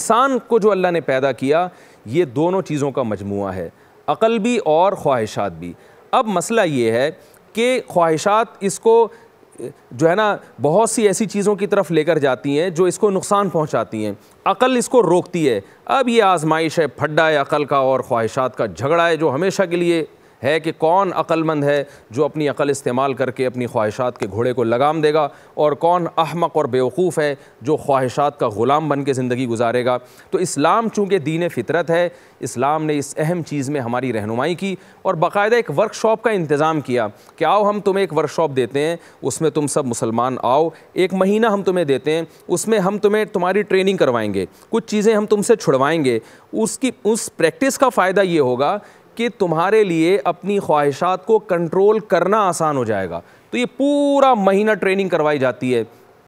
इंसान को जो अल्लाह ने पैदा किया ये दोनों चीज़ों का मजमू है अक़ल भी और ख्वाहिशात भी अब मसला ये है कि ख्वाहिशात इसको जो है ना बहुत सी ऐसी चीज़ों की तरफ लेकर जाती हैं जो इसको नुकसान पहुंचाती हैं अक़ल इसको रोकती है अब ये आजमाइश है फड्डा है अक़ल का और ख्वाहिशात का झगड़ा है जो हमेशा के लिए है कि कौन अक्लमंद है जो अपनी अकल इस्तेमाल करके अपनी ख्वाहिशात के घोड़े को लगाम देगा और कौन अहमक और बेवकूफ़ है जो ख्वाहिशात का ग़ुलाम बन के ज़िंदगी गुजारेगा तो इस्लाम चूँकि दीन फितरत है इस्लाम ने इस अहम चीज़ में हमारी रहनुमाई की और बाकायदा एक वर्कशॉप का इंतज़ाम किया कि आओ हम तुम्हें एक वर्कशॉप देते हैं उसमें तुम सब मुसलमान आओ एक महीना हम तुम्हें देते हैं उसमें हम तुम्हें तुम्हारी ट्रेनिंग करवाएँगे कुछ चीज़ें हम तुमसे छुड़वाएँगे उसकी उस प्रैक्टिस का फ़ायदा ये होगा कि तुम्हारे लिए अपनी ख्वाहिशात को कंट्रोल करना आसान हो जाएगा तो ये पूरा महीना ट्रेनिंग करवाई जाती है